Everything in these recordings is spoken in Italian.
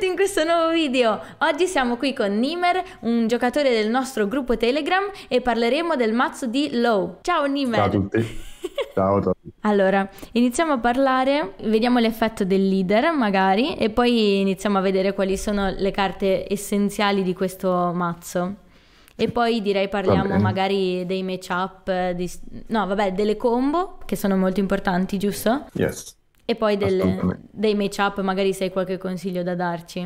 benvenuti in questo nuovo video! Oggi siamo qui con Nimer, un giocatore del nostro gruppo Telegram e parleremo del mazzo di Low. Ciao Nimer! Ciao a tutti! Ciao a tutti! Allora, iniziamo a parlare, vediamo l'effetto del leader magari e poi iniziamo a vedere quali sono le carte essenziali di questo mazzo. E poi direi parliamo magari dei match up, di... no vabbè, delle combo che sono molto importanti, giusto? Yes. E poi del, dei match-up, magari se hai qualche consiglio da darci.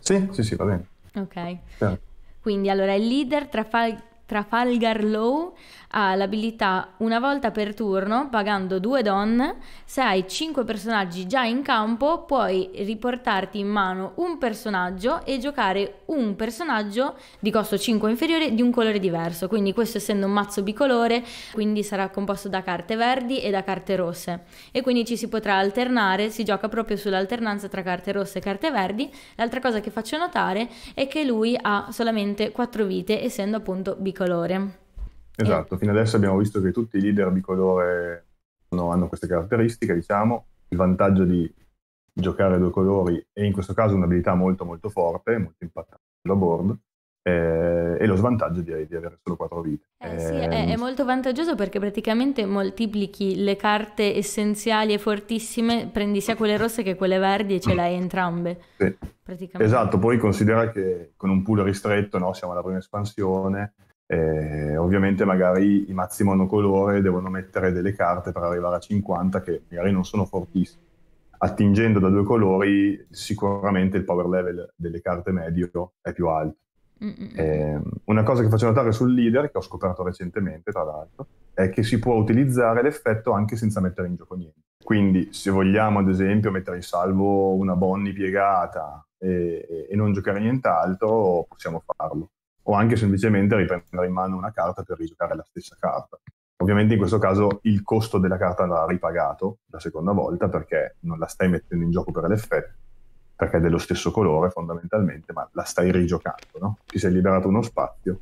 Sì, sì, sì, va bene. Ok. Sì. Certo. Quindi allora il leader Trafal- Trafalgar Low ha l'abilità una volta per turno, pagando due donne, se hai cinque personaggi già in campo puoi riportarti in mano un personaggio e giocare un personaggio di costo 5 inferiore di un colore diverso, quindi questo essendo un mazzo bicolore, quindi sarà composto da carte verdi e da carte rosse e quindi ci si potrà alternare, si gioca proprio sull'alternanza tra carte rosse e carte verdi. L'altra cosa che faccio notare è che lui ha solamente 4 vite essendo appunto bicolore. Esatto, fino adesso abbiamo visto che tutti i leader di colore hanno queste caratteristiche, diciamo, il vantaggio di giocare a due colori è in questo caso un'abilità molto molto forte, molto impattante sulla board, eh, e lo svantaggio di, di, avere solo quattro vite. Eh, eh, sì, è, è, ehm, molto vantaggioso perché praticamente moltiplichi le carte essenziali e fortissime, prendi sia quelle rosse che quelle verdi e ce le hai entrambe. Sì. Esatto, poi considera che con un pool ristretto, no, siamo alla prima espansione, eh, ovviamente magari i mazzi monocolore devono mettere delle carte per arrivare a 50 che magari non sono fortissime. Attingendo da due colori sicuramente il power level delle carte medio è più alto. Eh, una cosa che faccio notare sul leader, che ho scoperto recentemente tra l'altro, è che si può utilizzare l'effetto anche senza mettere in gioco niente. Quindi se vogliamo ad esempio mettere in salvo una Bonnie piegata e, e non giocare nient'altro, possiamo farlo o anche semplicemente riprendere in mano una carta per rigiocare la stessa carta. Ovviamente in questo caso il costo della carta va ripagato la seconda volta perché non la stai mettendo in gioco per l'effetto, perché è dello stesso colore fondamentalmente, ma la stai rigiocando, no? Ti sei liberato uno spazio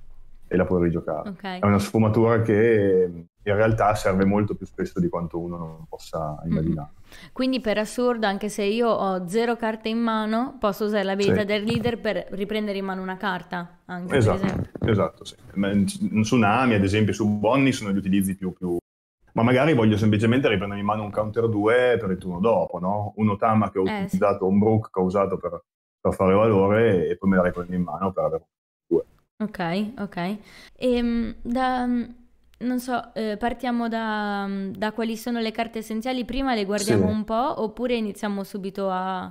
e la puoi rigiocare. Okay. È una sfumatura che in realtà serve molto più spesso di quanto uno non possa immaginare. Mm. Quindi per assurdo, anche se io ho zero carte in mano, posso usare l'abilità sì. del leader per riprendere in mano una carta. Anche, esatto, esatto sì. Su Nami, ad esempio, su Bonnie sono gli utilizzi più, più... Ma magari voglio semplicemente riprendere in mano un counter 2 per il turno dopo, no? Un Otama che ho eh, usato, sì. un Brook che ho usato per, per fare valore e poi me la riprendo in mano per avere un 2. Ok, ok. E, ehm, da non so, eh, partiamo da, da, quali sono le carte essenziali, prima le guardiamo sì. un po' oppure iniziamo subito a...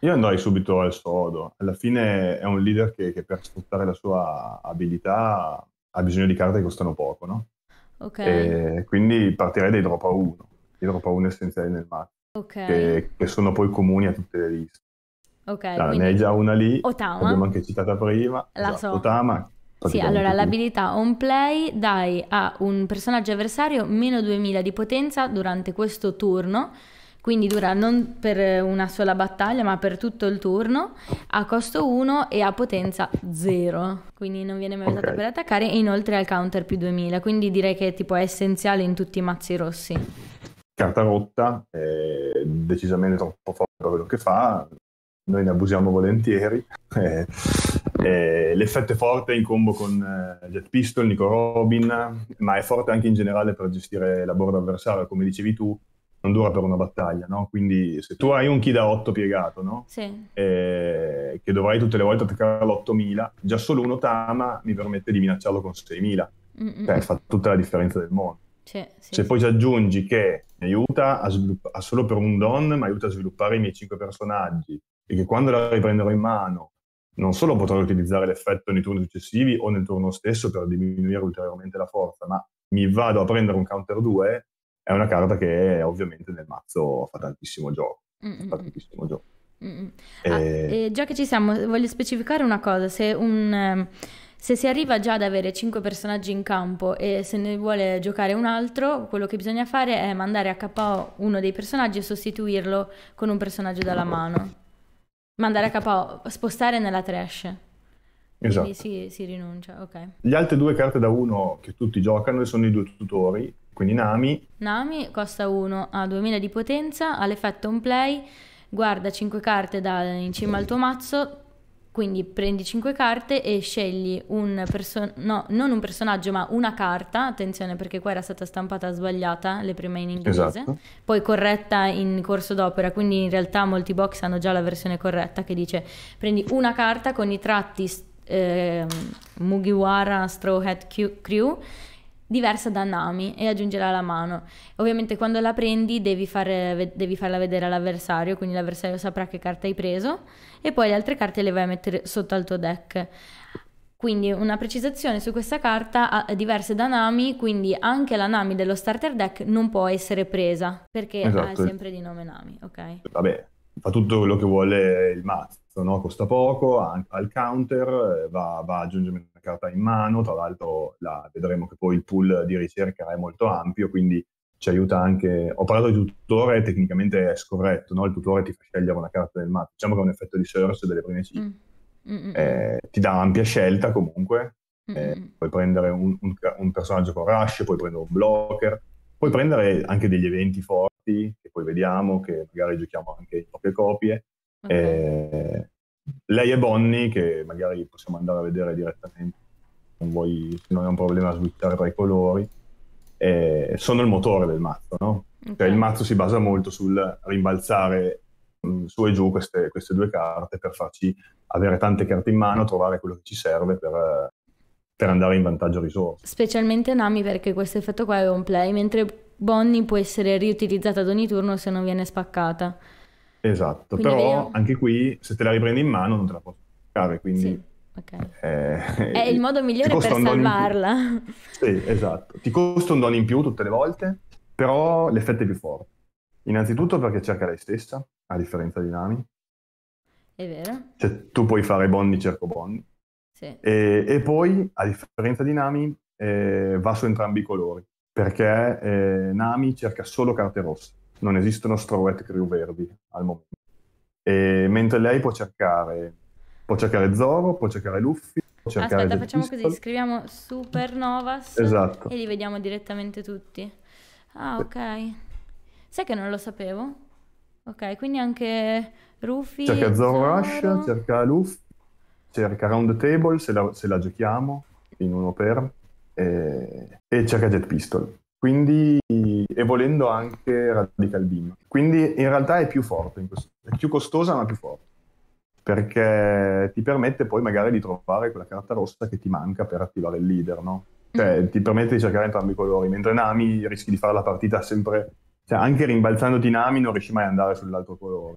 Io andrei subito al sodo, alla fine è un leader che, che per sfruttare la sua abilità ha bisogno di carte che costano poco, no? Ok. E quindi partirei dai drop a 1, i drop a 1 essenziali nel mazzo, okay. che, che, sono poi comuni a tutte le liste. Ok. Allora, ah, quindi... Ne hai già una lì, Otama. l'abbiamo anche citata prima. La esatto, so. Otama, sì, allora l'abilità on play dai a un personaggio avversario meno 2000 di potenza durante questo turno, quindi dura non per una sola battaglia ma per tutto il turno, a costo 1 e a potenza 0, quindi non viene mai usata per attaccare e inoltre ha il counter più 2000, quindi direi che è tipo, essenziale in tutti i mazzi rossi. Carta rotta, è eh, decisamente troppo forte quello che fa, noi ne abusiamo volentieri. Eh eh, l'effetto è forte in combo con eh, Jet Pistol, Nico Robin, ma è forte anche in generale per gestire la borda avversaria, come dicevi tu, non dura per una battaglia, no? Quindi se tu hai un chi da 8 piegato, no? sì. eh, che dovrai tutte le volte attaccare l'8000, già solo uno Tama mi permette di minacciarlo con 6000, cioè fa tutta la differenza del mondo. Sì, sì, se poi ci aggiungi che mi aiuta a svilupp- solo per un don, ma aiuta a sviluppare i miei 5 personaggi, e che quando la riprenderò in mano non solo potrai utilizzare l'effetto nei turni successivi o nel turno stesso per diminuire ulteriormente la forza, ma mi vado a prendere un counter 2 è una carta che ovviamente nel mazzo fa tantissimo gioco. Mm-hmm. Fa mm, mm. tantissimo gioco. Mm-hmm. E... Eh, ah, e già che ci siamo, voglio specificare una cosa, se un... Ehm, se si arriva già ad avere 5 personaggi in campo e se ne vuole giocare un altro, quello che bisogna fare è mandare a KO uno dei personaggi e sostituirlo con un personaggio dalla mano. Mandare a capo, spostare nella trash. Esatto. Si, si, rinuncia, ok. Le altre due carte da uno che tutti giocano sono i due tutori, quindi Nami. Nami costa 1, a 2000 di potenza, ha l'effetto on play, guarda 5 carte da, in cima al tuo mazzo, quindi prendi 5 carte e scegli un personaggio, no, non un personaggio, ma una carta. Attenzione perché qua era stata stampata sbagliata, le prime in inglese, esatto. poi corretta in corso d'opera. Quindi in realtà molti box hanno già la versione corretta che dice prendi una carta con i tratti eh, Mugiwara Straw Hat Crew diversa da Nami e aggiungerà la mano. Ovviamente quando la prendi devi, fare, devi farla vedere all'avversario, quindi l'avversario saprà che carta hai preso e poi le altre carte le vai a mettere sotto al tuo deck. Quindi una precisazione su questa carta diverse da Nami, quindi anche la Nami dello starter deck non può essere presa perché esatto. ha sempre di nome Nami, ok? Vabbè, fa tutto quello che vuole il mazzo no? costa poco, ha, il counter, eh, va, va a aggiungermi una carta in mano, tra l'altro la, vedremo che poi il pool di ricerca è molto ampio, quindi ci aiuta anche... Ho parlato di tutore, tecnicamente è scorretto, no? il tutore ti fa scegliere una carta del mazzo, diciamo che è un effetto di search delle prime 5. Mm. Mm, mm, mm. Eh, ti dà ampia scelta comunque, eh, puoi prendere un, un, un, personaggio con rush, puoi prendere un blocker, puoi prendere anche degli eventi forti che poi vediamo, che magari giochiamo anche in proprie copie. Okay. Eh, lei e Bonnie, che magari possiamo andare a vedere direttamente, non vuoi, se non è un problema swittare tra i colori, eh, sono il motore del mazzo, no? Okay. Cioè il mazzo si basa molto sul rimbalzare mh, mm, su e giù queste, queste, due carte per farci avere tante carte in mano, trovare quello che ci serve per, per andare in vantaggio risorse. Specialmente Nami perché questo effetto qua è un play, mentre Bonnie può essere riutilizzata ad ogni turno se non viene spaccata. Esatto, quindi però avevo... anche qui se te la riprendi in mano non te la posso toccare, quindi... Sì, okay. eh, è il modo migliore per salvarla. Sì, esatto. Ti costa un dono in più tutte le volte, però l'effetto è più forte. Innanzitutto perché cerca lei stessa, a differenza di Nami. È vero. Cioè tu puoi fare bondi, cerco bondi. Sì. E, e, poi, a differenza di Nami, eh, va su entrambi i colori, perché eh, Nami cerca solo carte rosse non esistono wet crew verdi al momento. E mentre lei può cercare, può cercare Zoro, può cercare Luffy. Può cercare Aspetta, facciamo Pistol. così, scriviamo Supernovas esatto. e li vediamo direttamente tutti. Ah, ok. Sai che non lo sapevo? Ok, quindi anche Ruffy. Cerca Zoro, Zoro. Rush, cerca Luffy, cerca Round Table se la, se la giochiamo in uno per e, eh, e cerca Jet Pistol. Quindi e volendo anche Radical Beam. Quindi in realtà è più forte, in questo, è più costosa ma più forte, perché ti permette poi magari di trovare quella carta rossa che ti manca per attivare il leader, no? Cioè mm. ti permette di cercare entrambi i colori, mentre Nami rischi di fare la partita sempre, cioè anche rimbalzandoti Nami non riesci mai ad andare sull'altro colore,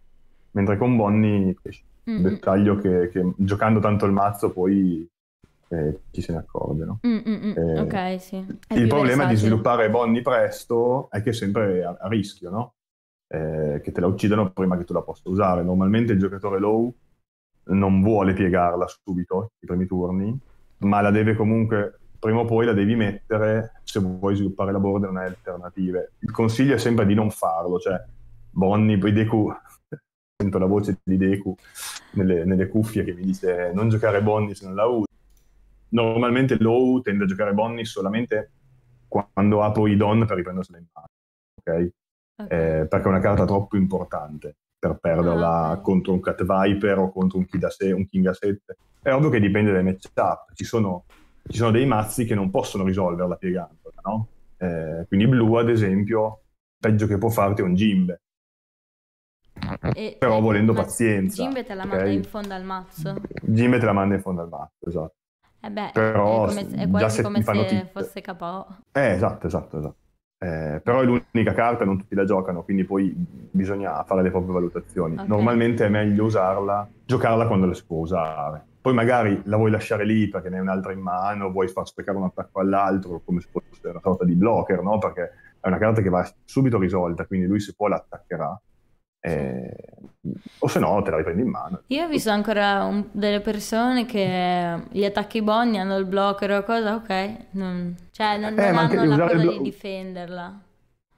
mentre con Bonnie cresci. Mm. Dettaglio che, che giocando tanto il mazzo poi eh, chi se ne accorge, mm, mm, mm, eh, ok, sì. È il problema di sviluppare Bonnie presto è che è sempre a, a rischio, no? Eh, che te la uccidano prima che tu la possa usare. Normalmente il giocatore low non vuole piegarla subito, i primi turni, ma la deve comunque, prima o poi la devi mettere se vuoi sviluppare la board e non hai alternative. Il consiglio è sempre di non farlo, cioè Bonnie, poi Deku sento la voce di Deku nelle, nelle, cuffie che mi dice non giocare Bonnie se non la usi, normalmente Low tende a giocare Bonnie solamente quando ha poi Don per riprendersela in mano, ok? okay. Eh, perché è una carta troppo importante per perderla ah. contro un Cat Viper o contro un, se- un King a 7. È ovvio che dipende dai matchup. Ci sono, ci sono dei mazzi che non possono risolverla piegandola, no? Eh, quindi blu, ad esempio, peggio che può farti è un Jimbe. E, Però volendo ma pazienza. Jimbe te la okay? manda in fondo al mazzo. Jimbe te la manda in fondo al mazzo, esatto. Eh beh, però è, come, è quasi come se notizia. fosse capo. Eh, esatto, esatto, esatto. Eh, però è l'unica carta, non tutti la giocano, quindi poi bisogna fare le proprie valutazioni. Okay. Normalmente è meglio usarla, giocarla quando la si può usare. Poi magari la vuoi lasciare lì perché ne hai un'altra in mano, vuoi far sprecare un attacco all'altro come se fosse una sorta di blocker, no? Perché è una carta che va subito risolta, quindi lui se può l'attaccherà. Eh, o se no te la riprendi in mano. Io ho visto ancora un, delle persone che gli attacchi Bonnie hanno il blocker o cosa, ok, non, cioè non, eh, non hanno la cosa blo- di difenderla.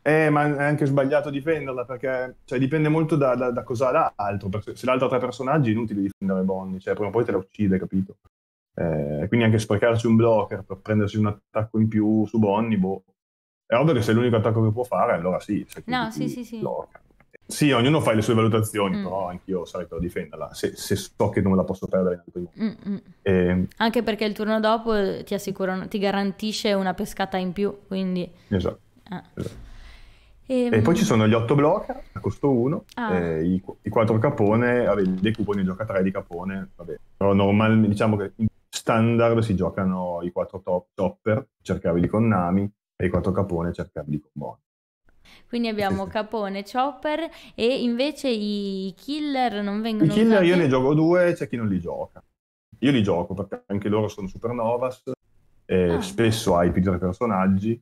Eh, ma è anche sbagliato difenderla perché cioè, dipende molto da, da, da cosa l'altro. Perché Se l'altro ha tre personaggi è inutile difendere Bonnie, cioè prima o poi te la uccide, capito? Eh, quindi anche sprecarsi un blocker per prendersi un attacco in più su Bonnie, boh. È ovvio che se è l'unico attacco che può fare, allora sì. No, sì, sì, sì. L'orca. Sì, ognuno fa le sue valutazioni, mm. però anch'io sarei per difenderla, se, se, so che non la posso perdere. E... Mm, mm. ehm, Anche perché il turno dopo ti, assicuro, ti garantisce una pescata in più, quindi... Esatto. Ah. esatto. E, ehm, e, poi ci sono gli 8 blocca a costo 1, ah. eh, i, i 4 capone, vabbè, dei cuponi gioca 3 di capone, vabbè. però normalmente diciamo che in standard si giocano i 4 top, topper, cercabili con Nami, e i 4 capone cercabili con Bond. Quindi abbiamo Capone, Chopper e invece i killer non vengono I killer usati. io ne gioco due, c'è chi non li gioca. Io li gioco perché anche loro sono supernovas, eh, ah. spesso hai peggiori personaggi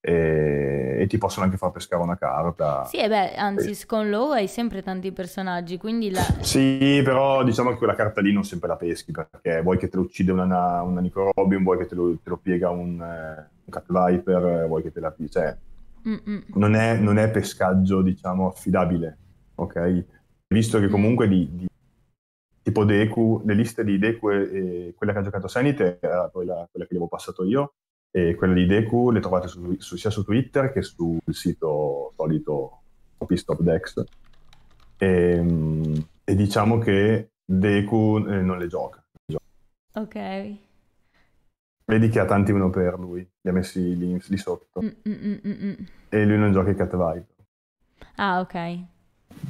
e, e, ti possono anche far pescare una carta. Sì, e beh, anzi, con Low hai sempre tanti personaggi, quindi la... Sì, però diciamo che quella carta lì non sempre la peschi, perché vuoi che te lo uccida una, una Nico vuoi che te lo, te lo piega un, eh, un Cat Viper, vuoi che te la... Cioè, non è, non è, pescaggio, diciamo, affidabile, ok? Visto che mm. comunque di, di tipo Deku, le liste di Deku e, e quella che ha giocato Sanite era quella, quella che gli avevo passato io, e quella di Deku le trovate su, su, sia su Twitter che sul sito solito Pistop Dex. E, ehm, e, diciamo che Deku eh, non le gioca. Ok. Vedi che ha tanti uno per lui, li ha messi lì, lì sotto. Mm-mm-mm-mm. E lui non gioca i Cat viper Ah, ok.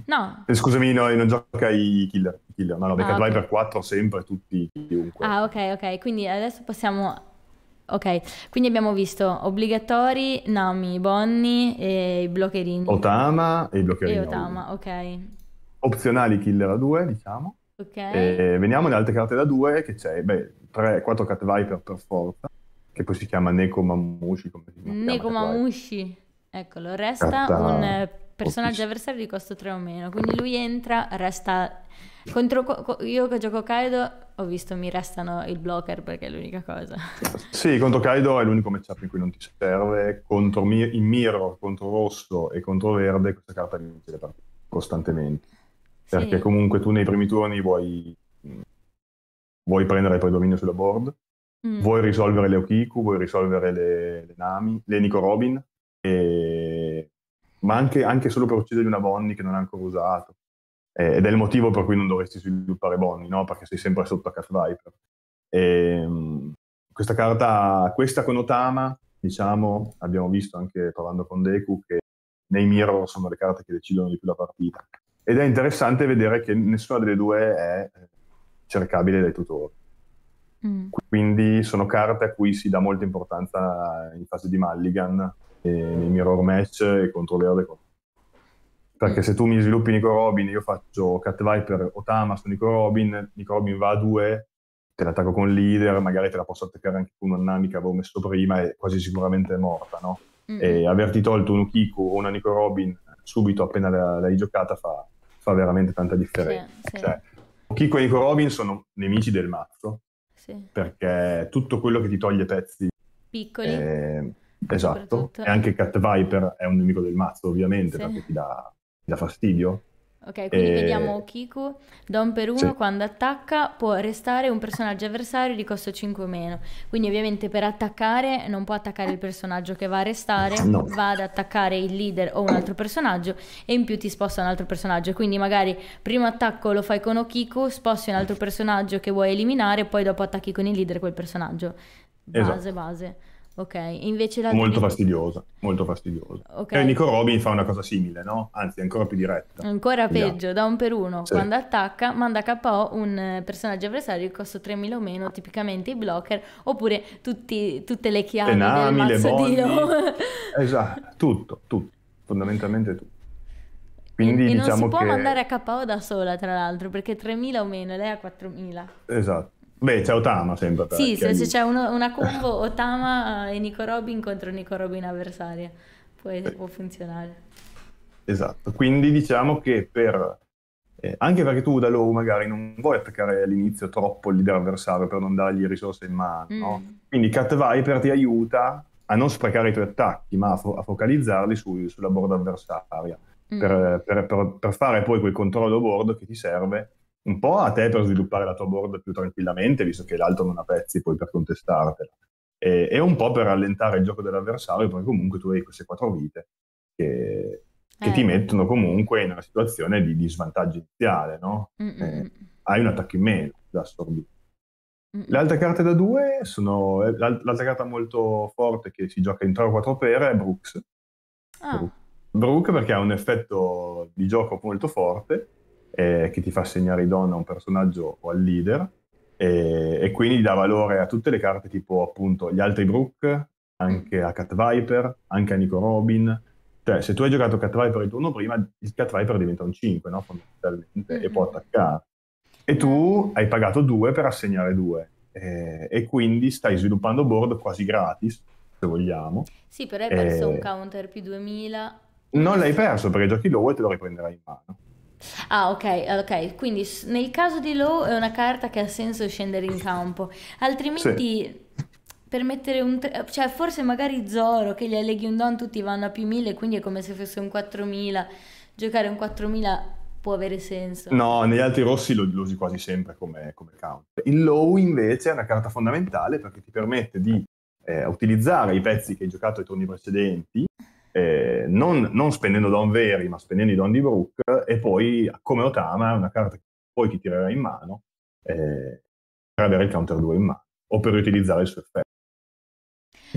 No. Eh, scusami, no, non gioca i Killer. I killer. No, no, perché ah, okay. Viber 4 sempre, tutti, chiunque. Ah, ok, ok. Quindi adesso possiamo Ok, quindi abbiamo visto obbligatori, Nami, Bonnie e i bloccherini. Otama e i bloccherini. E Otama, ok. Opzionali Killer a 2, diciamo. Ok. E veniamo alle altre carte da 2 che c'è, beh, 3 4 Cat Viper per forza, che poi si chiama Neko Mamushi. Come Neko Mamushi, eccolo, resta Carta... un eh, personaggio avversario di costo 3 o meno, quindi lui entra, resta... Contro... Io che gioco Kaido ho visto mi restano il blocker perché è l'unica cosa. Sì, contro Kaido è l'unico matchup in cui non ti serve, contro mi- in Mirror, contro Rosso e contro Verde questa carta vince le partite costantemente, perché sì. comunque tu nei primi turni vuoi mm, vuoi prendere poi dominio sulla board, mm. vuoi risolvere le Okiku, vuoi risolvere le, le Nami, le Nico Robin, e... ma anche, anche, solo per uccidere una Bonnie che non hai ancora usato. Eh, ed è il motivo per cui non dovresti sviluppare Bonnie, no? perché sei sempre sotto a Cat Viper. E, ehm, questa carta, questa con Otama, diciamo, abbiamo visto anche parlando con Deku che nei mirror sono le carte che decidono di più la partita. Ed è interessante vedere che nessuna delle due è eh, cercabile dai tutor. Mm. Quindi sono carte a cui si dà molta importanza in fase di Mulligan, nei mirror match e contro le ode. Perché mm. se tu mi sviluppi Nico Robin, io faccio Cat Viper o Tamas con Nico Robin, Nico Robin va a due, te l'attacco con leader, magari te la posso attaccare anche con un'annamica che avevo messo prima e quasi sicuramente è morta, no? Mm. E averti tolto un Ukiku o una Nico Robin subito appena l'hai giocata fa, fa veramente tanta differenza. Sì, sì. Cioè, Kiko e Nico Robin sono nemici del mazzo. Sì. Perché tutto quello che ti toglie pezzi piccoli. Eh, esatto. E anche Cat Viper è un nemico del mazzo, ovviamente, sì. perché ti dà, ti dà fastidio. Ok, quindi e... Eh, vediamo Kiku, Don per uno sì. quando attacca può restare un personaggio avversario di costo 5 o meno. Quindi ovviamente per attaccare non può attaccare il personaggio che va a restare, no. va ad attaccare il leader o un altro personaggio e in più ti sposta un altro personaggio. Quindi magari primo attacco lo fai con Okiku, sposti un altro personaggio che vuoi eliminare e poi dopo attacchi con il leader quel personaggio. Base, esatto. base. Ok, invece la... Molto fastidiosa, molto fastidiosa. Okay. E Nico Robin fa una cosa simile, no? Anzi, ancora più diretta. Ancora Vediamo. peggio, da un per uno. Sì. Quando attacca, manda KO un eh, personaggio avversario che costa 3.000 o meno, tipicamente i blocker, oppure tutti, tutte le chiavi Tenami, del mazzo le bondi, di Esatto, tutto, tutto, fondamentalmente tutto. Quindi, e, diciamo non si diciamo può che... mandare a KO da sola, tra l'altro, perché 3.000 o meno, lei ha 4.000. Esatto. Beh, c'è Otama sempre. Per sì, eh, se, se c'è uno, una combo Otama eh, e Nico Robin contro Nico Robin avversaria, poi eh. può funzionare. Esatto, quindi diciamo che per... Eh, anche perché tu da loro magari non vuoi attaccare all'inizio troppo il leader avversario per non dargli risorse in mano, mm. no? Quindi Cat Viper ti aiuta a non sprecare i tuoi attacchi, ma a, fo- a focalizzarli su- sulla board avversaria, mm. per, per, per, per fare poi quel controllo board che ti serve un po' a te per sviluppare la tua board più tranquillamente, visto che l'altro non ha pezzi poi per contestartela, e, e un po' per rallentare il gioco dell'avversario, perché comunque tu hai queste quattro vite che, che eh. ti mettono comunque in una situazione di, di svantaggio iniziale, no? Eh, hai un attacco in meno da assorbire. Le altre carte da due sono eh, l'altra carta molto forte che si gioca in 3 o 4 pere è Brooks. Ah. Brooks perché ha un effetto di gioco molto forte eh, che ti fa assegnare i idonea a un personaggio o al leader e, e, quindi dà valore a tutte le carte tipo appunto gli altri Brook, anche a Cat Viper, anche a Nico Robin. Cioè, se tu hai giocato Cat Viper il turno prima, il Cat Viper diventa un 5, no? Fondamentalmente, mm-hmm. e può attaccare. E tu hai pagato 2 per assegnare 2. Eh, e quindi stai sviluppando board quasi gratis, se vogliamo. Sì, però hai perso eh, un counter più 2000. Non l'hai perso perché giochi low e te lo riprenderai in mano. Ah, ok, eh, ok. Quindi nel caso di Low è una carta che ha senso scendere in campo, altrimenti sì. per mettere un... Tre... cioè forse magari Zoro che gli alleghi un don tutti vanno a più 1000, quindi è come se fosse un 4000. Giocare un 4000 può avere senso. No, negli altri rossi lo, lo usi quasi sempre come, come counter. Il Low invece è una carta fondamentale perché ti permette di eh, utilizzare i pezzi che hai giocato ai turni precedenti eh, non, non, spendendo Don veri, ma spendendo i Don di Brook, e poi come Otama, una carta che poi ti tirerà in mano eh, per avere il counter 2 in mano o per riutilizzare il suo effetto.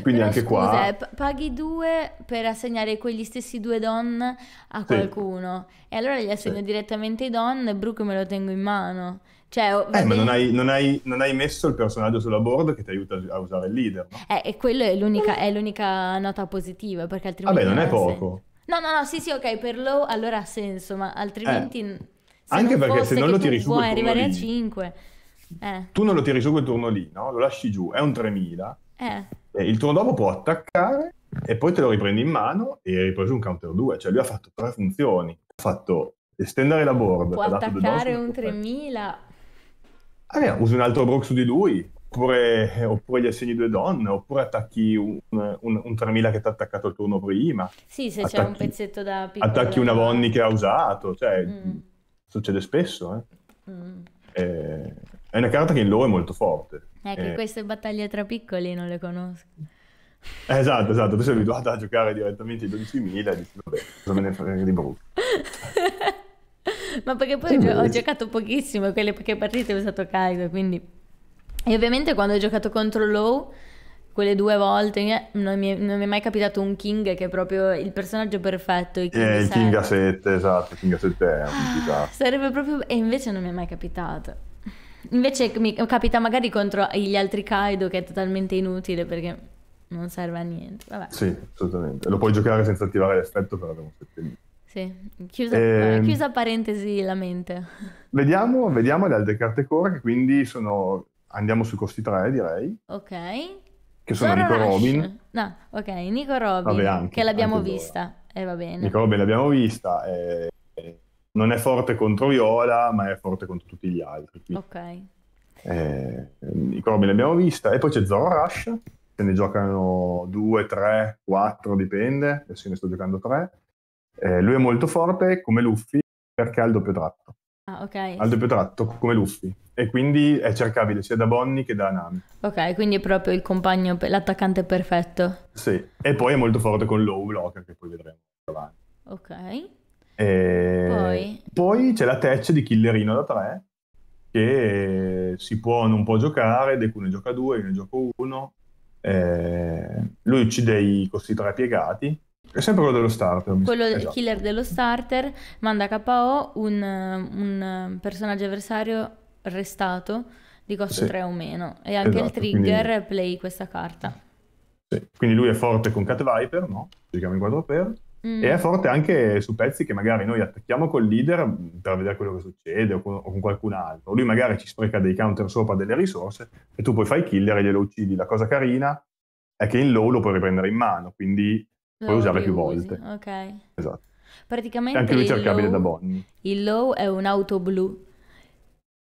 Quindi Però anche scusa, qua. Eh, paghi due per assegnare quegli stessi due don a qualcuno. Sì. E allora gli assegno sì. direttamente i don e Brook me lo tengo in mano. Cioè, eh, ma non hai, non, hai, non hai, messo il personaggio sulla board che ti aiuta a usare il leader. No? Eh, e quella è l'unica, è l'unica nota positiva, perché altrimenti... Vabbè, non, è poco. No, no, no, sì, sì, ok, per Low allora ha senso, ma altrimenti... Eh. Anche perché se non lo tiri su... Puoi arrivare lì, a 5. Eh. Tu non lo tiri su quel turno lì, no? Lo lasci giù, è un 3000. Eh. il turno dopo può attaccare e poi te lo riprendi in mano e hai preso un counter 2. Cioè lui ha fatto tre funzioni. Ha fatto estendere la board. Può attaccare un 3000 ah, usi un altro Brock su di lui, oppure, oppure gli assegni due donne, oppure attacchi un, un, un 3000 che ti ha attaccato il turno prima. Sì, se attacchi, c'è un pezzetto da piccolo. Attacchi una Vonni che ha usato, cioè mm. succede spesso. Eh. Mm. Eh, è una carta che in loro è molto forte. Ecco, eh, queste battaglie tra piccoli non le conosco. Eh, esatto, esatto, tu sei abituato a giocare direttamente i 12.000 e dici vabbè, cosa me ne frega di brutto. ma perché poi sì, ho giocato pochissimo quelle poche partite ho usato Kaido, quindi... E ovviamente quando ho giocato contro Low, quelle due volte, eh, non mi, è, non mi è mai capitato un King che è proprio il personaggio perfetto. Il eh, King, eh, il King a 7, esatto, il King a 7 è un ah, Sarebbe proprio... E invece non mi è mai capitato. Invece mi capita magari contro gli altri Kaido che è totalmente inutile perché non serve a niente. Vabbè. Sì, assolutamente. Lo puoi giocare senza attivare l'effetto, però abbiamo 7.000. Sì, chiusa, eh, chiusa, parentesi la mente. Vediamo, vediamo le altre carte core, che quindi sono... Andiamo sui costi 3, direi. Ok. Che sono Zoro Nico Rush. Robin. No, ok, Nico Robin, Vabbè, anche, che l'abbiamo vista. E eh, va bene. Nico Robin l'abbiamo vista. Eh, non è forte contro Viola, ma è forte contro tutti gli altri. Quindi. Ok. Eh, Nico Robin l'abbiamo vista. E poi c'è Zoro Rush. Se ne giocano 2, 3, 4, dipende. Adesso ne sto giocando 3 eh, lui è molto forte come Luffy perché ha il doppio tratto. Ah, ok. Ha il doppio tratto come Luffy e quindi è cercabile sia da Bonnie che da Nami. Ok, quindi è proprio il compagno, l'attaccante perfetto. Sì, e poi è molto forte con Low Locker che poi vedremo avanti. Ok. E... Poi... poi c'è la tech di Killerino da 3 che si può o non può giocare, Deku ne gioca 2, io ne gioco 1. Eh, lui uccide i costi tre piegati è sempre quello dello starter. Quello esatto. killer dello starter manda KO un, un personaggio avversario restato di costo sì. 3 o meno. E anche esatto, il trigger quindi... play questa carta. Sì. Quindi lui è forte con Cat Viper, no? Giochiamo in 4 per mm. E è forte anche su pezzi che magari noi attacchiamo col leader per vedere quello che succede o con, o con, qualcun altro. Lui magari ci spreca dei counter sopra delle risorse e tu poi fai killer e glielo uccidi. La cosa carina è che in low lo puoi riprendere in mano, quindi puoi usarle più usi. volte. Ok. Esatto. Praticamente anche lui cercabile low, da Bonnie. Il low è un'auto blu.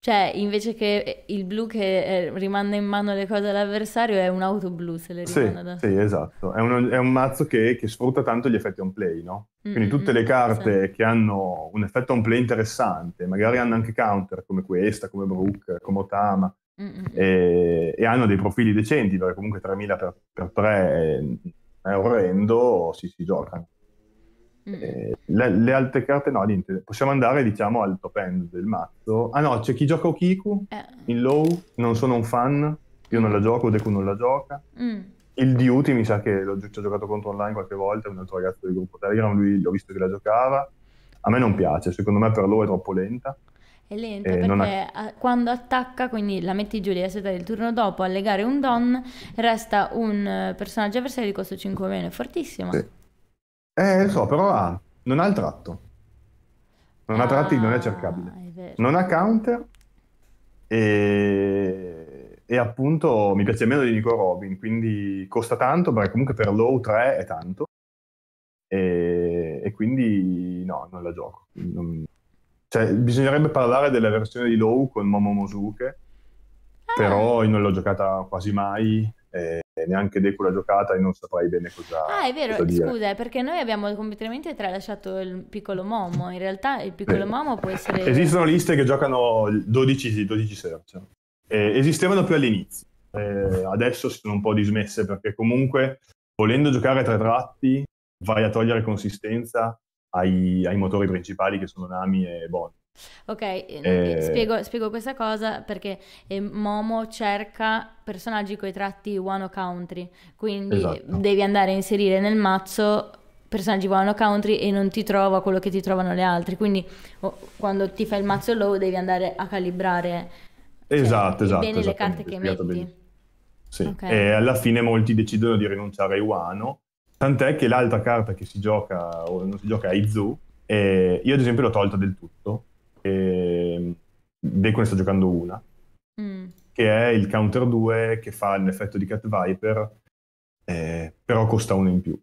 Cioè, invece che eh, il blu che eh, rimanda in mano le cose all'avversario, è un'auto blu se le rimanda sì, da... Sì, esatto. È, uno, è un mazzo che, che, sfrutta tanto gli effetti on play, no? Quindi mm, tutte mm, le carte sì. che hanno un effetto on play interessante, magari hanno anche counter come questa, come Brook, come Otama, mm, e, e, hanno dei profili decenti, perché comunque 3000 per, per 3 è eh, orrendo, si, si gioca. Mm. Eh, le, le, altre carte no, niente. Possiamo andare diciamo al top end del mazzo. Ah no, c'è chi gioca Okiku eh. in low, non sono un fan, io non la mm. gioco, Deku non la gioca. Mm. Il Duty mi sa che l'ho, ci ho giocato contro online qualche volta, un altro ragazzo del gruppo Telegram, lui l'ho visto che la giocava. A me non piace, secondo me per low è troppo lenta. È lenta eh, perché ha... Eh, quando attacca, quindi la metti giù, devi aspettare il turno dopo, a legare un don, resta un eh, personaggio avversario di costo 5 meno, è fortissimo. Sì. Eh, lo so, però ha... non ha il tratto. Non ah, ha tratti, non è cercabile. Ah, è non ha counter e... e... appunto mi piace meno di Nico Robin, quindi costa tanto, perché comunque per low 3 è tanto. E, e quindi no, non la gioco. Non cioè, bisognerebbe parlare della versione di Low con Momo Mosuke, ah. però io non l'ho giocata quasi mai. E neanche Deku l'ha giocata e non saprai bene cosa Ah, è vero, scusa, perché noi abbiamo completamente tralasciato il piccolo Momo. In realtà il piccolo eh. Momo può essere... Esistono liste che giocano 12, 12 search. Eh, esistevano più all'inizio. Eh, adesso sono un po' dismesse perché comunque volendo giocare tre tratti vai a togliere consistenza ai, ai motori principali che sono Nami e Bond. Ok, eh, eh, eh... spiego, spiego, questa cosa perché eh, Momo cerca personaggi con i tratti Wano Country, quindi esatto. devi andare a inserire nel mazzo personaggi Wano Country e non ti trova quello che ti trovano le altre, quindi oh, quando ti fai il mazzo low devi andare a calibrare cioè, esatto, bene esatto, le carte che metti. Bene. Sì. Okay. E alla fine molti decidono di rinunciare ai Wano Tant'è che l'altra carta che si gioca, o non si gioca, è Izu. E io ad esempio l'ho tolta del tutto. E Deco ne sta giocando una. Mm. Che è il counter 2 che fa l'effetto di Cat Viper, eh, però costa uno in più.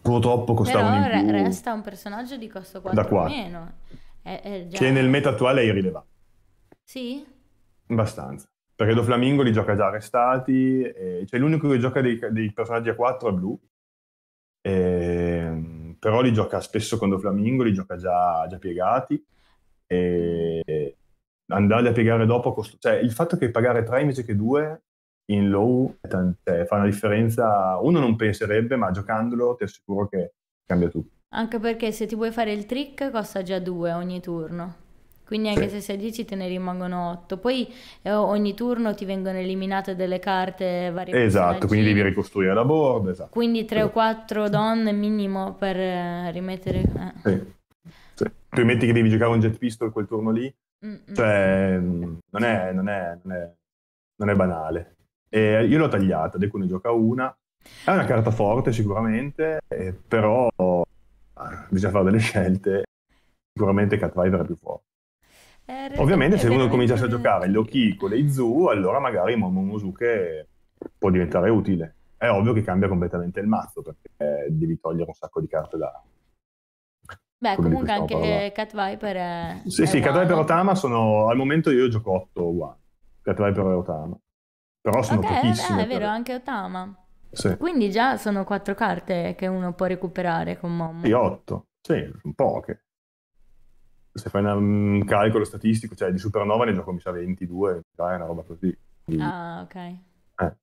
Purtroppo costa però uno in re- più. resta un personaggio di costo 4 da 4. meno. È, è già... Che nel meta attuale è irrilevante. Sì? Abbastanza perché Doflamingo li gioca già arrestati, eh, cioè l'unico che gioca dei, dei personaggi a 4 è Blu, eh, però li gioca spesso con Doflamingo, li gioca già, già piegati e andarli a piegare dopo costa... cioè il fatto che pagare 3 invece che 2 in low tante, cioè, fa una differenza uno non penserebbe ma giocandolo ti assicuro che cambia tutto anche perché se ti vuoi fare il trick costa già 2 ogni turno quindi anche sì. se sei 10 te ne rimangono 8. Poi eh, ogni turno ti vengono eliminate delle carte varie. Esatto, quindi devi ricostruire la board. Esatto. Quindi 3 sì. o 4 esatto. donne minimo per eh, rimettere... Eh. Sì. sì. Tu metti che devi giocare un jet pistol quel turno lì? Mm-mm. Cioè, mm, non è, non, è, non, è, non è banale. E io l'ho tagliata, Deku ne gioca una. È una carta forte sicuramente, eh, però ah, bisogna fare delle scelte. Sicuramente Catviver è più forte. Ovviamente se uno cominciasse a giocare Loki con le Izu, allora magari Momonosuke può diventare utile. È ovvio che cambia completamente il mazzo, perché eh, devi togliere un sacco di carte da... Beh, Come comunque anche parola. Cat Viper è... Sì, è sì, Cat Viper e Otama sono... Al momento io gioco 8 uguali. Cat Viper e Otama. Però sono okay, eh, pochissime. Eh, è vero, per... anche Otama. Sì. Quindi già sono 4 carte che uno può recuperare con Momo. Sì, 8. Sì, sono poche se fai un calcolo statistico, cioè di supernova ne gioco mi sa 22, è una roba così. Quindi... Ah, ok. Eh.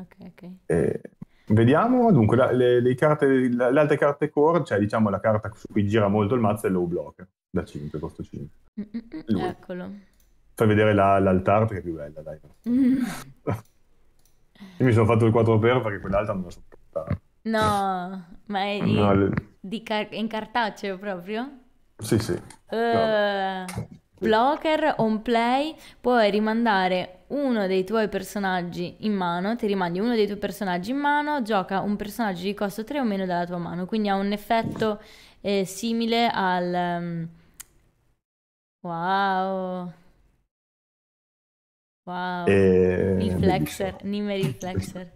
Ok, ok. E... Vediamo, dunque, la, le, le, carte, le, altre carte core, cioè diciamo la carta su cui gira molto il mazzo è low block, da 5, costo 5. mm, mm, mm eccolo. Fai vedere la, l'altar perché è più bella, dai. Io mi sono fatto il 4 per perché quell'altra non la sopportavo. No, ma è di, no, le... di car- in cartaceo proprio? Sì, sì. Uh, eh, blogger, on play, puoi rimandare uno dei tuoi personaggi in mano, ti rimandi uno dei tuoi personaggi in mano, gioca un personaggio di costo 3 o meno dalla tua mano, quindi ha un effetto eh, simile al... Ehm, wow. Wow. E... Eh, il flexer, Nimeri flexer.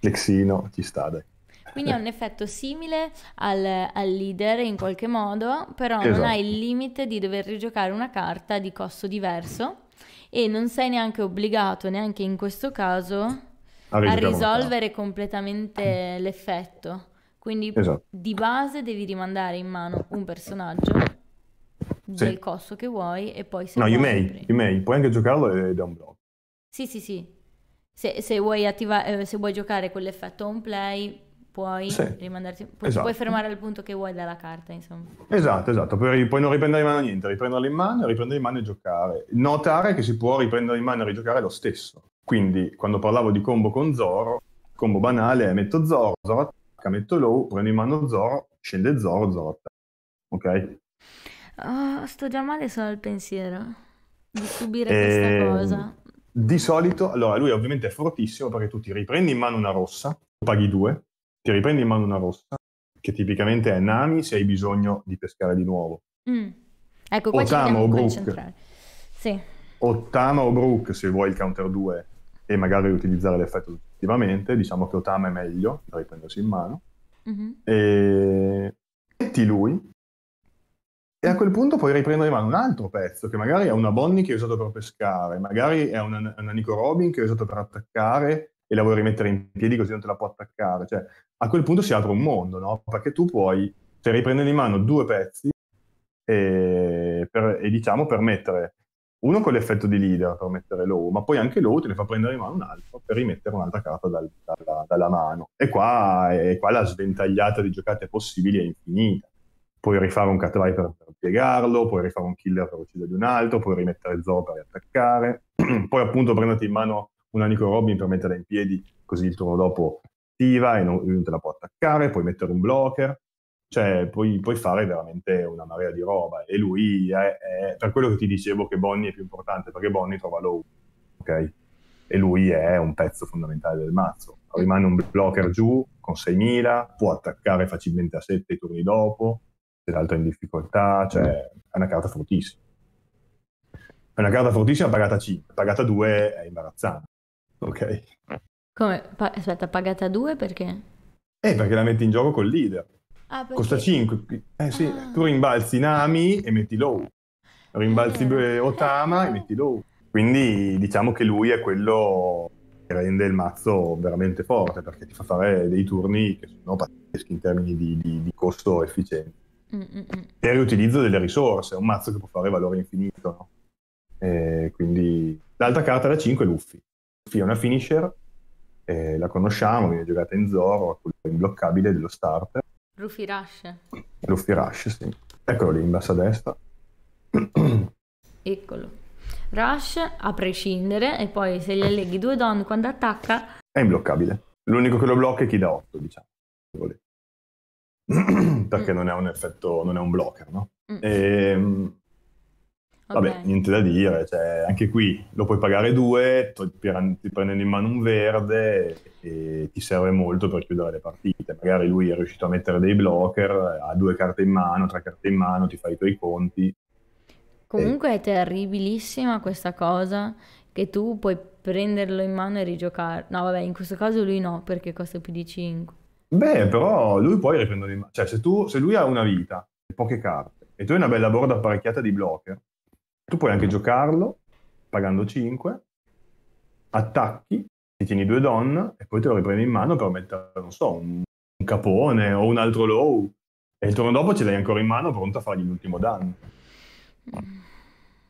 Flexino, ci sta dai. Quindi ha un effetto simile al, al, leader in qualche modo, però esatto. non hai il limite di dover rigiocare una carta di costo diverso e non sei neanche obbligato, neanche in questo caso, Avete a risolvere completamente l'effetto. Quindi esatto. di base devi rimandare in mano un personaggio sì. del costo che vuoi e poi se No, you may, you may, puoi anche giocarlo ed è un blocco. Sì, sì, sì. Se, se, vuoi attiva- eh, se vuoi giocare quell'effetto on play, puoi sì. rimandarti, pu- esatto. puoi fermare al punto che vuoi dalla carta, insomma. Esatto, esatto, puoi, puoi non riprendere in mano niente, riprenderla in mano, riprendere in mano e giocare. Notare che si può riprendere in mano e rigiocare lo stesso. Quindi, quando parlavo di combo con Zoro, combo banale è metto Zoro, Zoro attacca, metto Low, prendo in mano Zoro, scende Zoro, Zoro attacca. Ok? Oh, sto già male solo al pensiero di subire e... questa ehm, cosa. Di solito, allora lui ovviamente è fortissimo perché tu ti riprendi in mano una rossa, paghi due, ti riprendi in mano una rossa, che tipicamente è Nami se hai bisogno di pescare di nuovo. Mm. Ecco, qua Otama o Brook. Sì. Otama o Brook se vuoi il counter 2 e magari utilizzare l'effetto successivamente, diciamo che Otama è meglio da riprendersi in mano. Mm-hmm. E metti lui e a quel punto puoi riprendere in mano un altro pezzo che magari è una Bonnie che hai usato per pescare, magari è una, una Nico Robin che hai usato per attaccare e la vuoi rimettere in piedi così non te la può attaccare. Cioè, a quel punto si apre un mondo, no? Perché tu puoi cioè, riprendere in mano due pezzi e, per, e diciamo permettere uno con l'effetto di leader per mettere low, ma poi anche low te ne fa prendere in mano un altro per rimettere un'altra carta dal, dalla, dalla, mano. E qua, e qua, la sventagliata di giocate possibili è infinita. Puoi rifare un catrai per, piegarlo, puoi rifare un killer per uccidergli un altro, puoi rimettere Zoro per attaccare, poi appunto prenderti in mano una Nico Robin per metterla in piedi, così il turno dopo attiva e non, non te la può attaccare, puoi mettere un blocker, cioè puoi, puoi fare veramente una marea di roba. E lui è, è, per quello che ti dicevo che Bonnie è più importante, perché Bonnie trova low, ok? E lui è un pezzo fondamentale del mazzo. Rimane un blocker giù con 6.000, può attaccare facilmente a 7 i turni dopo, se l'altro è in difficoltà, cioè è una carta fortissima. È una carta fortissima pagata 5, pagata 2 è imbarazzante. Ok. Come? Pa- aspetta, pagata 2 perché? Eh, perché la metti in gioco col leader. Ah, perché? Costa 5. Eh sì, ah. tu rimbalzi Nami e metti low. Rimbalzi eh. Otama eh. e metti low. Quindi diciamo che lui è quello che rende il mazzo veramente forte perché ti fa fare dei turni che sono pazzeschi in termini di, di, di costo efficiente. Mm-mm. E riutilizzo delle risorse, è un mazzo che può fare valore infinito. No? Eh, quindi l'altra carta da 5 è Luffy. Fi è una finisher, eh, la conosciamo, viene giocata in Zoro, a quello imbloccabile dello starter. Ruffy Rush. Ruffy Rush, sì. Eccolo lì in basso a destra. Eccolo. Rush a prescindere e poi se gli alleghi due don quando attacca... È imbloccabile. L'unico che lo blocca è chi da 8, diciamo. Perché mm. non è un effetto, non è un blocker, no? Mm. E, ehm, Vabbè, okay. niente da dire, cioè, anche qui lo puoi pagare due, ti prendendo in mano un verde e ti serve molto per chiudere le partite. Magari lui è riuscito a mettere dei blocker, ha due carte in mano, tre carte in mano, ti fai i tuoi conti. Comunque e... è terribilissima questa cosa che tu puoi prenderlo in mano e rigiocare. No, vabbè, in questo caso lui no, perché costa più di 5. Beh, però lui puoi riprenderlo in mano. Cioè, se, tu, se lui ha una vita poche carte e tu hai una bella borda apparecchiata di blocker, tu puoi anche giocarlo pagando 5, attacchi, ti tieni due donne e poi te lo riprendi in mano per mettere, non so, un, un capone o un altro low e il turno dopo ce l'hai ancora in mano pronto a fargli l'ultimo danno.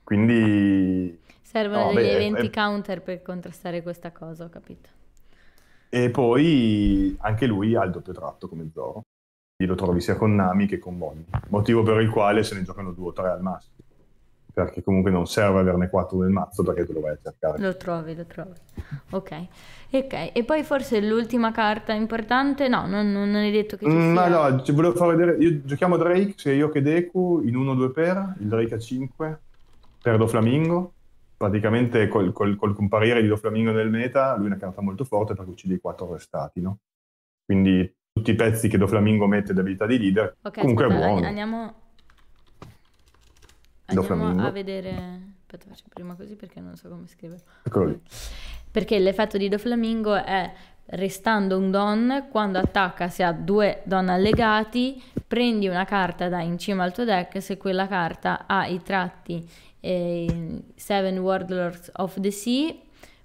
Quindi... Servono no, degli beh, eventi è... counter per contrastare questa cosa, ho capito. E poi anche lui ha il doppio tratto come Zoro. lo trovi sia con Nami che con Bonnie. Motivo per il quale se ne giocano due o tre al massimo perché comunque non serve averne 4 nel mazzo perché te lo vai a cercare. Lo trovi, lo trovi. Ok. okay. E poi forse l'ultima carta importante, no, non, non è detto che ci mm, sia. Ma no, ci volevo far vedere, io, giochiamo Drake, sia io che Deku, in 1-2 per, il Drake a 5, perdo Flamingo, praticamente col, col, col comparire di Do Flamingo nel meta, lui è una carta molto forte perché uccide i 4 restati, no? Quindi tutti i pezzi che Do Flamingo mette d'abilità di leader, okay, comunque aspetta, è buono. Andiamo Andiamo a vedere... Aspetta, faccio prima così perché non so come scrivere. Eccolo lì. Perché l'effetto di Doflamingo è restando un don, quando attacca se ha due don allegati, prendi una carta da in cima al tuo deck, se quella carta ha i tratti eh, Seven Warlords of the Sea,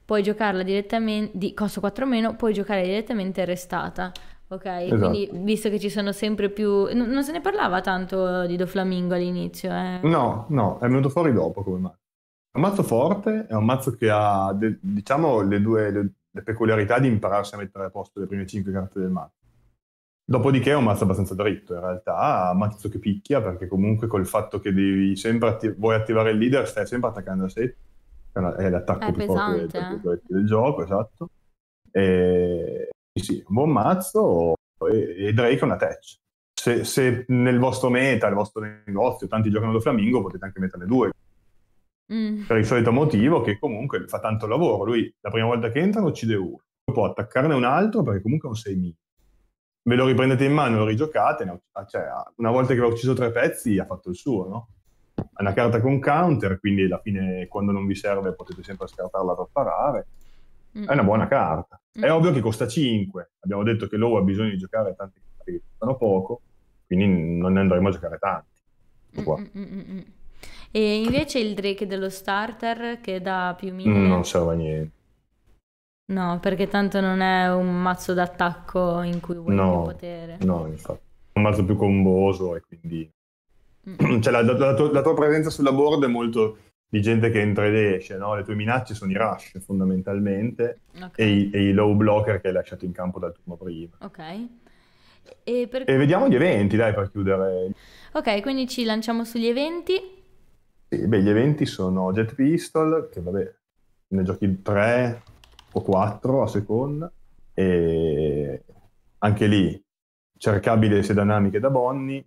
puoi giocarla direttamente, di costo 4 meno, puoi giocare direttamente restata. Ok, esatto. quindi visto che ci sono sempre più... N- non se ne parlava tanto di Doflamingo all'inizio, eh? No, no, è venuto fuori dopo come mazzo. È un mazzo forte, è un mazzo che ha, de- diciamo, le due le, le peculiarità di impararsi a mettere a posto le prime 5 carte del mazzo. Dopodiché è un mazzo abbastanza dritto, in realtà, è un mazzo che picchia, perché comunque col fatto che devi sempre atti- vuoi attivare il leader, stai sempre attaccando a set, è l'attacco è più pesante. Eh. forte del, del gioco, esatto. E sì, un buon mazzo e, e Drake una tech. Se, se, nel vostro meta, nel vostro negozio, tanti giocano da Flamingo, potete anche metterne due. Mm. Per il solito motivo che comunque fa tanto lavoro. Lui la prima volta che entra ne uccide uno, può attaccarne un altro perché comunque è un 6.000. Ve lo riprendete in mano, lo rigiocate, cioè, una volta che aveva ucciso tre pezzi ha fatto il suo, no? È una carta con counter, quindi alla fine quando non vi serve potete sempre scartarla per parare. Mm. È una buona carta. È mm. ovvio che costa 5. Abbiamo detto che l'OU ha bisogno di giocare tanti che costano poco, quindi non ne andremo a giocare tanti. Mm, mm, e invece il Drake dello starter che dà più mille? Non serve a niente. No, perché tanto non è un mazzo d'attacco in cui vuoi no, potere. No, infatti. Un mazzo più comboso e quindi... Mm. Cioè la, la, la, la, tua, presenza sulla board è molto di gente che entra ed esce, no? le tue minacce sono i rush fondamentalmente okay. e, i, e, i, low blocker che hai lasciato in campo dal turno prima. Ok. E, per... e, vediamo gli eventi, dai, per chiudere. Ok, quindi ci lanciamo sugli eventi. Sì, beh, gli eventi sono Jet Pistol, che vabbè, ne giochi 3 o 4 a seconda, e anche lì cercabile sia da Nami che da Bonnie,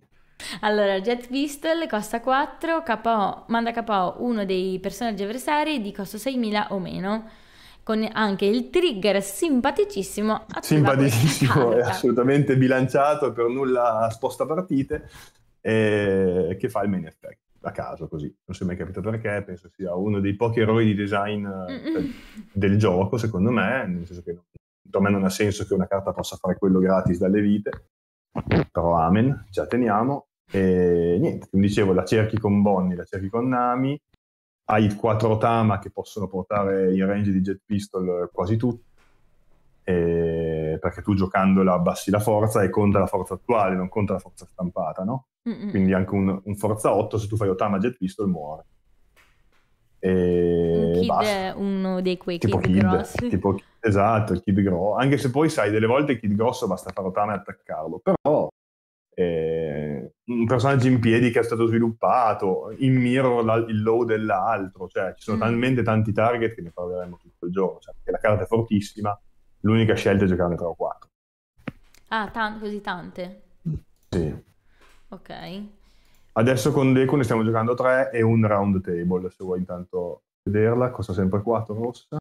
allora, Jet Pistol costa 4, KO, manda KO uno dei personaggi avversari di costo 6.000 o meno, con anche il trigger simpaticissimo. Simpaticissimo, è assolutamente bilanciato, per nulla sposta partite, eh, che fa il main effect a caso così, non si è mai capitato perché, penso sia uno dei pochi eroi di design del gioco, secondo me, nel senso che per me non ha senso che una carta possa fare quello gratis dalle vite, però amen, ci teniamo. E niente, come dicevo, la cerchi con Bonnie, la cerchi con Nami, hai quattro Tama che possono portare in range di Jet Pistol quasi tutti, e... perché tu giocandola abbassi la forza e conta la forza attuale, non conta la forza stampata, no? Mm-mm. Quindi anche un, un forza 8, se tu fai Otama Jet Pistol muore. E un è uno dei quei tipo kid, kid grossi. Tipo, esatto, il kid grosso. Anche se poi sai, delle volte il kid grosso basta far rotame e attaccarlo. Però eh, un personaggio in piedi che è stato sviluppato, in mirror il low dell'altro. Cioè, ci sono mm. talmente tanti target che ne parleremo tutto il giorno. Cioè, perché la carta è fortissima, l'unica scelta è giocare 3 o 4. Ah, tan- così tante? Sì. Ok. Adesso con Deku ne stiamo giocando 3 e un round table, se vuoi intanto vederla, costa sempre 4 rossa.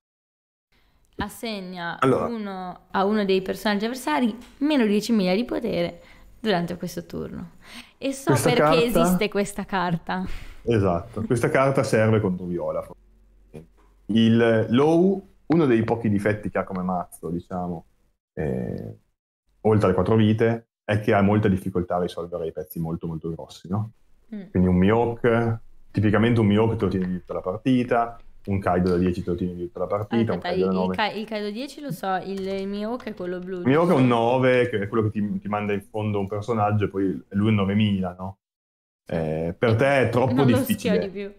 Assegna allora. uno a uno dei personaggi avversari meno 10.000 di potere durante questo turno. E so questa perché carta... esiste questa carta. Esatto, questa carta serve contro Viola. Il Low, uno dei pochi difetti che ha come mazzo, diciamo, eh, oltre alle 4 vite, è che ha molta difficoltà a risolvere i pezzi molto molto grossi, no? Mm. Quindi un Miok, tipicamente un Miok te lo tieni tutta la partita, un Kaido da 10 te lo tieni tutta la partita, Aspetta, un Kaido da 9. Il, Ka- il Kaido 10 lo so, il, il Mihawk è quello blu. Il Miok è un 9, che è quello che ti, ti manda in fondo un personaggio e poi lui è 9000, no? Eh, per te è troppo non difficile. Non lo di più.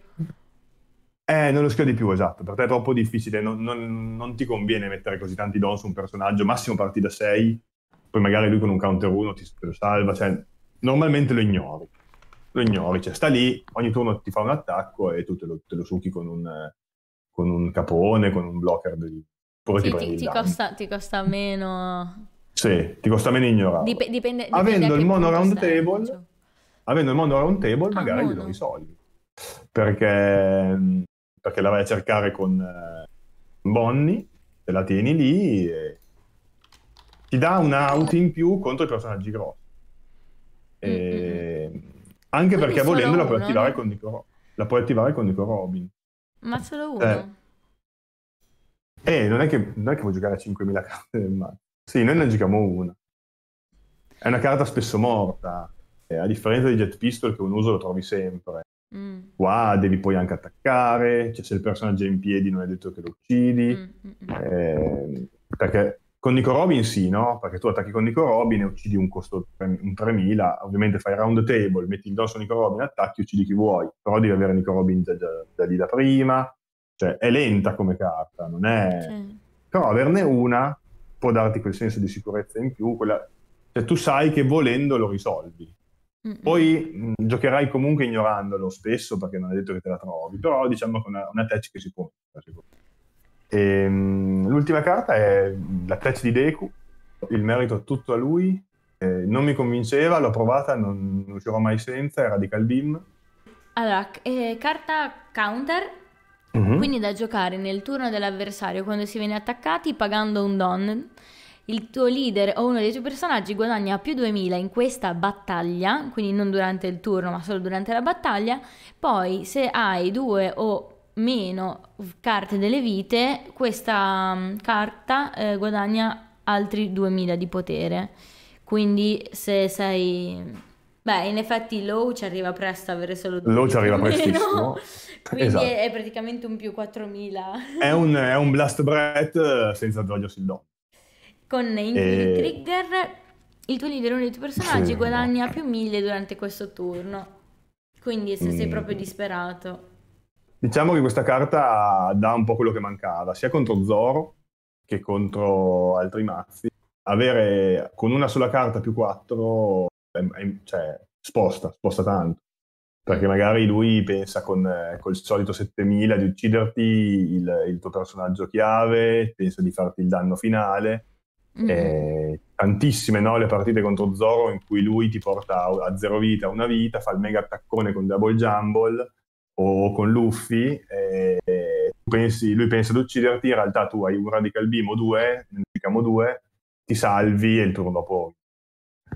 Eh, non lo schio di più, esatto, per te è troppo difficile, non, non, non, ti conviene mettere così tanti don su un personaggio, massimo partita 6, poi magari lui con un counter 1 ti lo salva, cioè normalmente lo ignori lo ignori, cioè sta lì, ogni turno ti fa un attacco e tu te lo, te lo succhi con un, con un, capone, con un blocker di... Pure sì, ti, ti, ti, costa, ti, costa, meno... Sì, ti costa meno ignorare. Dip- dipende, dipende cioè. avendo, il mono round table, avendo ah, il mono round table magari ah, gli do i soldi. Perché, mm, perché la vai a cercare con eh, Bonnie, te la tieni lì e ti dà un out in più contro i personaggi grossi. E... Mm-hmm anche perché volendo la puoi, attivare con Nico, la puoi attivare con Nico Robin. Ma solo eh. uno? Eh, eh non, è che, non, è che, puoi giocare a 5.000 carte del mazzo. Sì, noi ne giochiamo una. È una carta spesso morta. Eh, a differenza di Jet Pistol, che un uso lo trovi sempre. Mm. Qua devi poi anche attaccare, cioè se il personaggio è in piedi non è detto che lo uccidi, mm, mm, eh, perché con Nico Robin sì, no? Perché tu attacchi con Nico Robin e uccidi un costo un 3000, ovviamente fai round table, metti indosso dosso Nico Robin, attacchi, uccidi chi vuoi, però devi avere Nico Robin da, da, da lì da prima, cioè è lenta come carta, non è... Cioè. Però averne una può darti quel senso di sicurezza in più, quella... cioè tu sai che volendo lo risolvi. Mm-mm. Poi mh, mm, giocherai comunque ignorandolo spesso perché non è detto che te la trovi, però diciamo che è una, una touch che si può. Si può. E, ehm, l'ultima carta è la Tech di Deku, il merito tutto a lui. Eh, non mi convinceva, l'ho provata, non, non uscirò mai senza, è Radical Beam. Allora, eh, carta counter, mm-hmm. quindi da giocare nel turno dell'avversario quando si viene attaccati pagando un don. Il tuo leader o uno dei tuoi personaggi guadagna più 2000 in questa battaglia, quindi non durante il turno ma solo durante la battaglia. Poi se hai due o meno carte delle vite, questa mm, carta eh, guadagna altri 2000 di potere. Quindi se sei... Beh, in effetti Low ci arriva presto a avere solo 2000. Low ci arriva prestissimo. Esatto. Quindi esatto. è, praticamente un più 4000. è, un, è un Blast Breath eh, senza Giorgio Sildon. Con Ingrid e... Trigger il tuo leader, uno dei tuoi personaggi, sì. guadagna più 1000 durante questo turno. Quindi se mm. sei proprio disperato. Diciamo che questa carta dà un po' quello che mancava, sia contro Zoro che contro altri mazzi. Avere con una sola carta più 4 è, è, cioè, sposta, sposta tanto. Perché magari lui pensa con il eh, solito 7000 di ucciderti il, il, tuo personaggio chiave, pensa di farti il danno finale. Mm. Eh, tantissime no, le partite contro Zoro in cui lui ti porta a zero vita, una vita, fa il mega attaccone con double jumble o con Luffy, eh, pensi, lui pensa ad ucciderti, in realtà tu hai un Radical Beam o due, diciamo due, ti salvi e il turno dopo.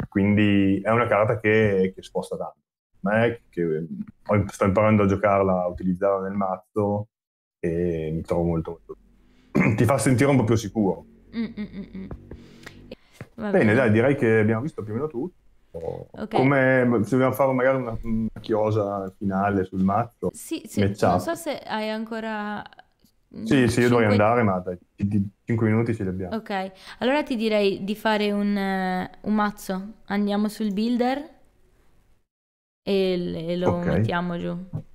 Quindi è una carta che, che sposta tanto. Ma è che sto imparando a giocarla, a utilizzarla nel mazzo e mi trovo molto, molto... ti fa sentire un po' più sicuro. Mm, mm, mm, bene, dai, direi che abbiamo visto più o meno tutto. Okay. Come se dobbiamo fare magari una, una chiosa finale sul mazzo. Sì, sì, non so se hai ancora... Mm, sì, sì, io 5... dovrei andare, ma dai, 5 minuti ce li abbiamo. Ok, allora ti direi di fare un, eh, un mazzo. Andiamo sul builder e, e lo okay. mettiamo giù.